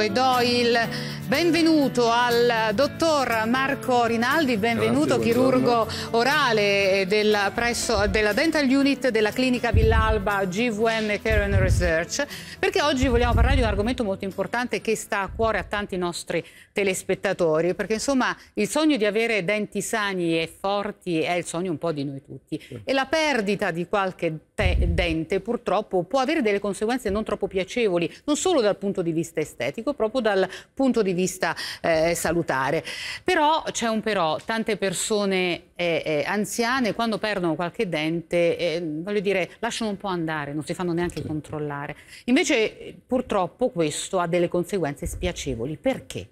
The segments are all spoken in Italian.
e Doyle Benvenuto al dottor Marco Rinaldi, benvenuto Grazie, chirurgo orale eh, della, presso, della Dental Unit della clinica Villalba GVM Care and Research, perché oggi vogliamo parlare di un argomento molto importante che sta a cuore a tanti nostri telespettatori, perché insomma il sogno di avere denti sani e forti è il sogno un po' di noi tutti e la perdita di qualche dente purtroppo può avere delle conseguenze non troppo piacevoli, non solo dal punto di vista estetico, proprio dal punto di vista vista eh, salutare. Però c'è un però, tante persone eh, eh, anziane quando perdono qualche dente, eh, voglio dire, lasciano un po' andare, non si fanno neanche sì. controllare. Invece purtroppo questo ha delle conseguenze spiacevoli. Perché?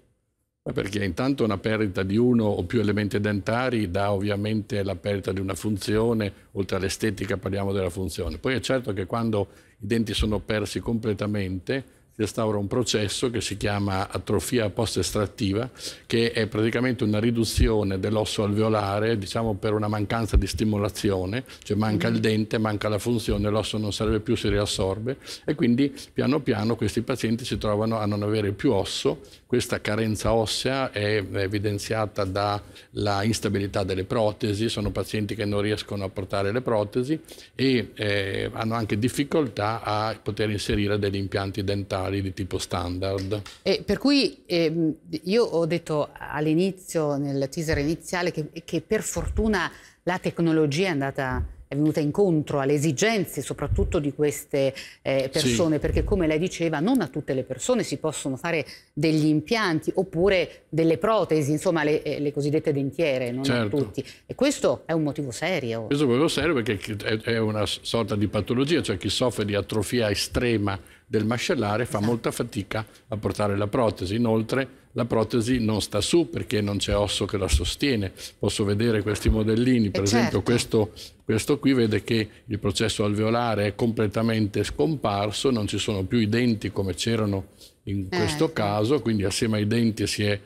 Perché intanto una perdita di uno o più elementi dentari dà ovviamente la perdita di una funzione, oltre all'estetica parliamo della funzione. Poi è certo che quando i denti sono persi completamente, si instaura un processo che si chiama atrofia post-estrattiva, che è praticamente una riduzione dell'osso alveolare, diciamo per una mancanza di stimolazione, cioè manca il mm. dente, manca la funzione, l'osso non serve più, si riassorbe e quindi piano piano questi pazienti si trovano a non avere più osso, questa carenza ossea è evidenziata dalla instabilità delle protesi, sono pazienti che non riescono a portare le protesi e eh, hanno anche difficoltà a poter inserire degli impianti dentali di tipo standard. E per cui eh, io ho detto all'inizio, nel teaser iniziale, che, che per fortuna la tecnologia è andata è venuta incontro alle esigenze soprattutto di queste eh, persone, sì. perché come lei diceva non a tutte le persone si possono fare degli impianti oppure delle protesi, insomma le, eh, le cosiddette dentiere, non certo. a tutti. E questo è un motivo serio. Questo è un motivo serio perché è una sorta di patologia, cioè chi soffre di atrofia estrema del mascellare fa esatto. molta fatica a portare la protesi. Inoltre la protesi non sta su perché non c'è osso che la sostiene. Posso vedere questi modellini, per e eh, esempio certo. questo, questo, qui vede che il processo alveolare è completamente scomparso, non ci sono più i denti come c'erano in eh, questo caso, quindi assieme ai denti si è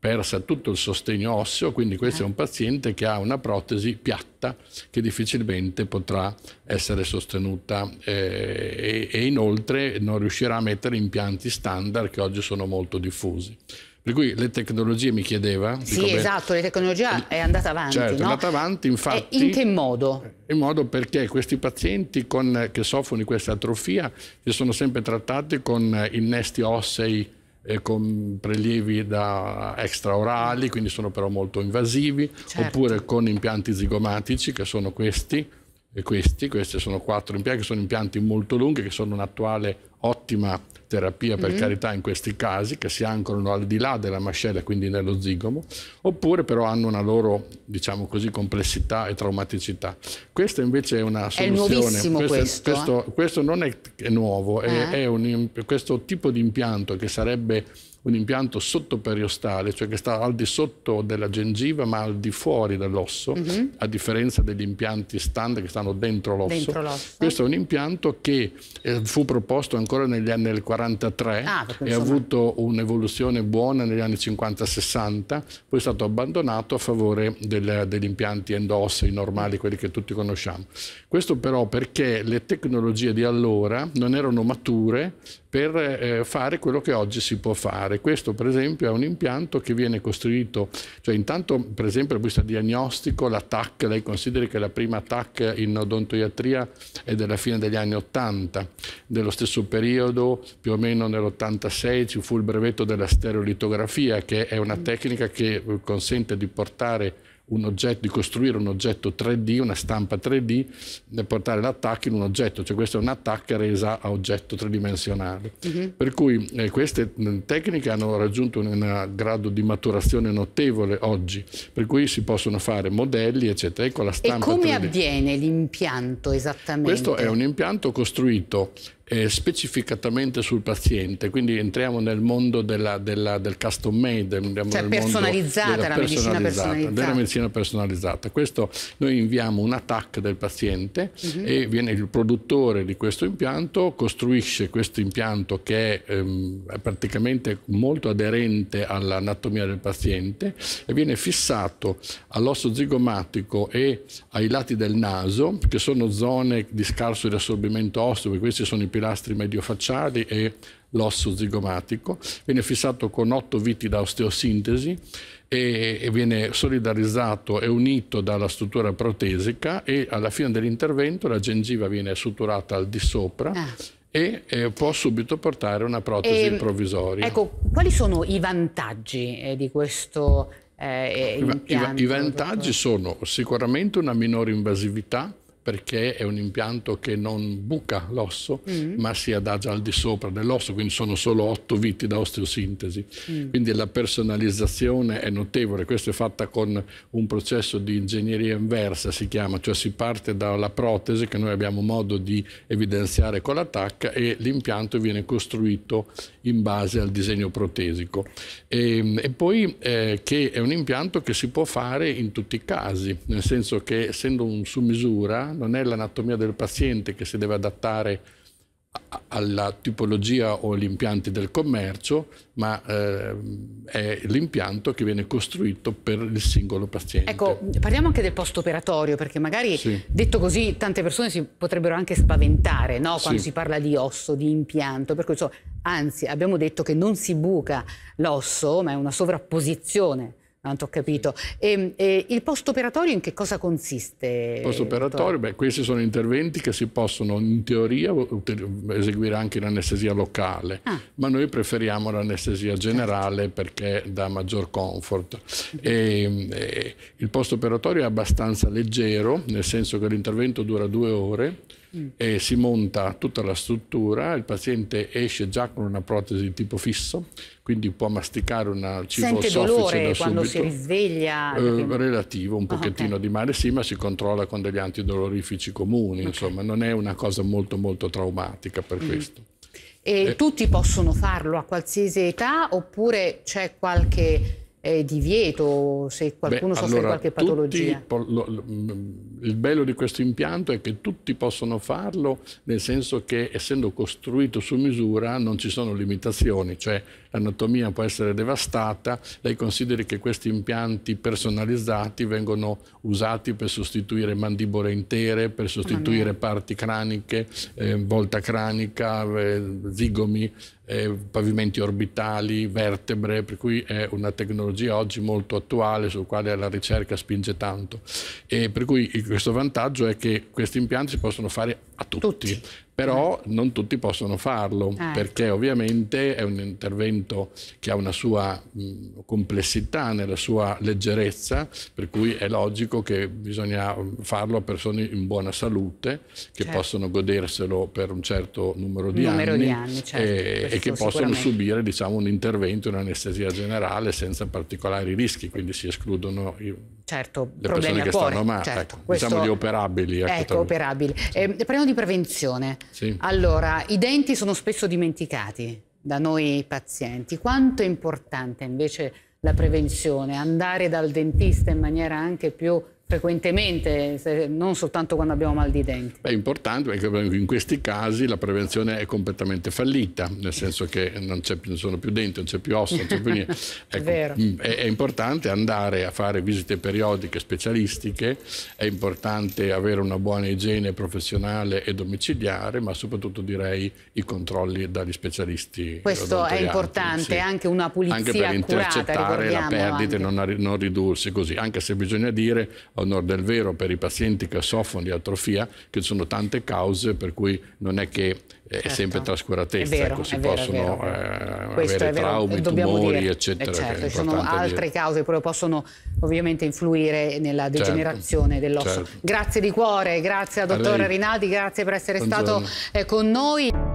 persa tutto il sostegno osseo, quindi questo è un eh. paziente che ha una protesi piatta che difficilmente potrà essere sostenuta eh, e, e, inoltre non riuscirà a mettere impianti standard che oggi sono molto diffusi. Per cui le tecnologie mi chiedeva... Sì, come... esatto, la tecnologia è eh, andata avanti. Certo, no? è andata avanti, infatti... E in che modo? In modo perché questi pazienti con, che soffrono di questa atrofia si sono sempre trattati con innesti ossei eh, con prelievi da extraorali, quindi sono però molto invasivi, certo. oppure con impianti zigomatici che sono questi e questi, questi sono quattro impianti, che sono impianti molto lunghi, che sono un'attuale ottima terapia per mm. carità in questi casi che si ancorano al di là della mascella, quindi nello zigomo, oppure però hanno una loro, diciamo così, complessità e traumaticità. Questa invece è una soluzione. È questo, questo, questo, eh? questo, non è, è nuovo, è, eh? è un, questo tipo di impianto che sarebbe un impianto sottoperiostale, cioè che sta al di sotto della gengiva ma al di fuori dell'osso, mm -hmm. a differenza degli impianti standard che stanno dentro l'osso. Questo è un impianto che eh, fu proposto ancora negli anni 40 43 ah, e ha avuto un'evoluzione buona negli anni 50-60, poi è stato abbandonato a favore del, degli impianti endossei normali, quelli che tutti conosciamo. Questo però perché le tecnologie di allora non erano mature per eh, fare quello che oggi si può fare. Questo per esempio è un impianto che viene costruito, cioè intanto per esempio dal punto di vista diagnostico la TAC, lei consideri che la prima TAC in odontoiatria è della fine degli anni 80, dello stesso periodo più o meno nell'86 ci fu il brevetto della stereolitografia che è una tecnica che eh, consente di portare un oggetto, di costruire un oggetto 3D, una stampa 3D, e portare l'attacco in un oggetto, cioè questa è un'attacca resa a oggetto tridimensionale. Uh mhm. -huh. Per cui eh, queste tecniche hanno raggiunto un grado di maturazione notevole oggi, per cui si possono fare modelli, eccetera. Ecco e, e come 3D. avviene l'impianto esattamente? Questo è un impianto costruito eh, specificatamente sul paziente, quindi entriamo nel mondo della, della, del custom made, cioè personalizzata, la medicina personalizzata, della medicina personalizzata. Questo noi inviamo un attack del paziente uh mhm. -huh. e viene il produttore di questo impianto, costruisce questo impianto che è, ehm, è praticamente molto aderente all'anatomia del paziente e viene fissato all'osso zigomatico e ai lati del naso, che sono zone di scarso riassorbimento osseo, questi sono i pilastri mediofacciali e l'osso zigomatico, viene fissato con otto viti da osteosintesi e, e, viene solidarizzato e unito dalla struttura protesica e alla fine dell'intervento la gengiva viene suturata al di sopra. Ah. E eh, può subito portare una protesi e, ehm, provvisoria. Ecco, quali sono i vantaggi eh, di questo eh, impianto? I, i, i vantaggi sono sicuramente una minore invasività, perché è un impianto che non buca l'osso, mm. ma si adagia al di sopra dell'osso, quindi sono solo otto viti da osteosintesi. Mm. Quindi la personalizzazione è notevole, questo è fatta con un processo di ingegneria inversa, si chiama, cioè si parte dalla protesi che noi abbiamo modo di evidenziare con l'attacca e l'impianto viene costruito in base al disegno protesico. E, ehm, e poi eh, che è un impianto che si può fare in tutti i casi, nel senso che essendo un su misura, non è l'anatomia del paziente che si deve adattare alla tipologia o agli impianti del commercio, ma eh, è l'impianto che viene costruito per il singolo paziente. Ecco, parliamo anche del post-operatorio, perché magari sì. detto così tante persone si potrebbero anche spaventare no? quando sì. si parla di osso, di impianto, per cui, insomma, anzi abbiamo detto che non si buca l'osso, ma è una sovrapposizione tanto ho capito. E, e ehm, eh, il post-operatorio in che cosa consiste? Il post-operatorio, beh, questi sono interventi che si possono in teoria eseguire anche in anestesia locale, ah. ma noi preferiamo l'anestesia certo. generale certo. perché dà maggior comfort. E, mm-hmm. e ehm, eh, il post-operatorio è abbastanza leggero, nel senso che l'intervento dura due ore, e si monta tutta la struttura, il paziente esce già con una protesi di tipo fisso, quindi può masticare una cibo Sente dolore da quando si risveglia? Eh, relativo, un ah, pochettino okay. di male sì, ma si controlla con degli antidolorifici comuni, okay. insomma, non è una cosa molto molto traumatica per mm. questo. E eh. tutti possono farlo a qualsiasi età oppure c'è qualche eh, divieto se qualcuno Beh, soffre allora, qualche patologia? Tutti, mm, il bello di questo impianto è che tutti possono farlo, nel senso che essendo costruito su misura non ci sono limitazioni, cioè l'anatomia può essere devastata, lei consideri che questi impianti personalizzati vengono usati per sostituire mandibole intere, per sostituire parti craniche, eh, volta cranica, eh, zigomi, eh, pavimenti orbitali, vertebre, per cui è una tecnologia oggi molto attuale sul quale la ricerca spinge tanto. E per cui il questo vantaggio è che questi impianti si possono fare a tutti, tutti. però mm. non tutti possono farlo ah, perché ovviamente è un intervento che ha una sua mh, complessità nella sua leggerezza, per cui è logico che bisogna farlo a persone in buona salute che certo. possono goderselo per un certo numero di numero anni, di anni certo, e, e, che possono subire diciamo, un intervento, un'anestesia generale senza particolari rischi, quindi si escludono... I, certo, le problemi che cuore. Male, certo, ecco, questo, diciamo di operabili. ecco, ecco operabili. Sì. Eh, parliamo di prevenzione. Sì. Allora, i denti sono spesso dimenticati da noi pazienti. Quanto è importante invece la prevenzione, andare dal dentista in maniera anche più frequentemente, se, non soltanto quando abbiamo mal di denti. è importante perché in questi casi la prevenzione è completamente fallita, nel senso che non, non sono più denti, non c'è più ossa, non c'è più niente. Ecco, mm, è, è, importante andare a fare visite periodiche specialistiche, è importante avere una buona igiene professionale e domiciliare, ma soprattutto direi i controlli dagli specialisti. Questo è importante, sì. anche una pulizia anche per accurata, intercettare la perdita e non, non ridursi così, anche se bisogna dire onore del vero per i pazienti che soffrono di atrofia, che ci sono tante cause per cui non è che eh, è certo. sempre trascuratezza, vero, ecco, si vero, possono eh, avere traumi, tumori, dire. Eh, eccetera. Certo, ci sono altre dire. cause che possono ovviamente influire nella certo, degenerazione certo, dell'osso. Grazie di cuore, grazie a dottore Rinaldi, grazie per essere Buongiorno. stato eh, con noi.